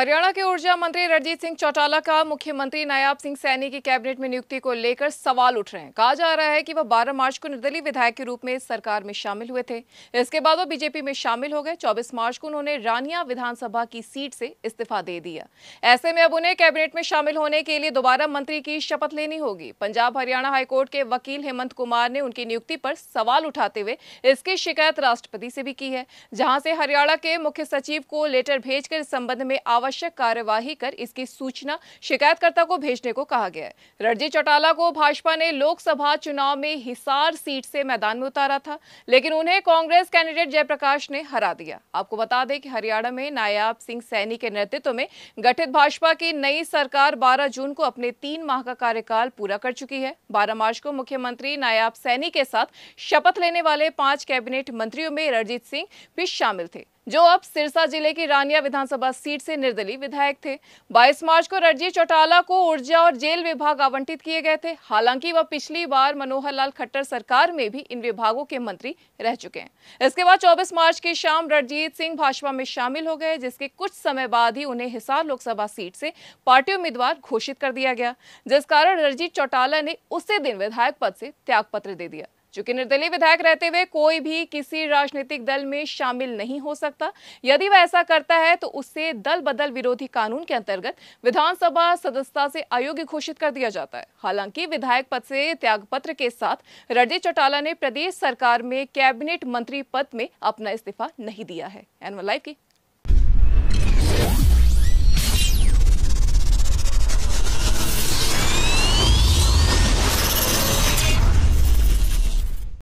हरियाणा के ऊर्जा मंत्री रणजीत सिंह चौटाला का मुख्यमंत्री नायाब सिंह सैनी की कैबिनेट में नियुक्ति को लेकर सवाल उठ रहे हैं कहा जा रहा है कि वह 12 मार्च को निर्दलीय विधायक के रूप में सरकार में शामिल हुए थे इसके बाद वो बीजेपी में शामिल हो गए 24 मार्च को उन्होंने रानिया विधानसभा की सीट से इस्तीफा दे दिया ऐसे में अब उन्हें कैबिनेट में शामिल होने के लिए दोबारा मंत्री की शपथ लेनी होगी पंजाब हरियाणा हाईकोर्ट के वकील हेमंत कुमार ने उनकी नियुक्ति पर सवाल उठाते हुए इसकी शिकायत राष्ट्रपति से भी की है जहां से हरियाणा के मुख्य सचिव को लेटर भेजकर इस संबंध में आवश्यक आवश्यक कार्यवाही कर इसकी सूचना शिकायतकर्ता को भेजने को कहा गया है रणजीत चौटाला को भाजपा ने लोकसभा चुनाव में हिसार सीट से मैदान में उतारा था लेकिन उन्हें कांग्रेस कैंडिडेट जयप्रकाश ने हरा दिया आपको बता दें कि हरियाणा में नायाब सिंह सैनी के नेतृत्व में गठित भाजपा की नई सरकार बारह जून को अपने तीन माह का कार्यकाल पूरा कर चुकी है बारह मार्च को मुख्यमंत्री नायाब सैनी के साथ शपथ लेने वाले पांच कैबिनेट मंत्रियों में रणजीत सिंह भी शामिल थे जो अब सिरसा जिले की रानिया विधानसभा सीट से निर्दलीय विधायक थे 22 मार्च को रणजीत चौटाला को ऊर्जा और जेल विभाग आवंटित किए गए थे हालांकि वह पिछली बार मनोहर लाल खट्टर सरकार में भी इन विभागों के मंत्री रह चुके हैं इसके बाद 24 मार्च की शाम रणजीत सिंह भाजपा में शामिल हो गए जिसके कुछ समय बाद ही उन्हें हिसार लोकसभा सीट से पार्टी उम्मीदवार घोषित कर दिया गया जिस कारण रणजीत चौटाला ने उसी दिन विधायक पद से त्याग पत्र दे दिया चूंकि निर्दलीय विधायक रहते हुए कोई भी किसी राजनीतिक दल में शामिल नहीं हो सकता यदि वह ऐसा करता है तो उसे दल बदल विरोधी कानून के अंतर्गत विधानसभा सदस्यता से अयोग्य घोषित कर दिया जाता है हालांकि विधायक पद से त्याग पत्र के साथ रजय चौटाला ने प्रदेश सरकार में कैबिनेट मंत्री पद में अपना इस्तीफा नहीं दिया है एनवल लाइव की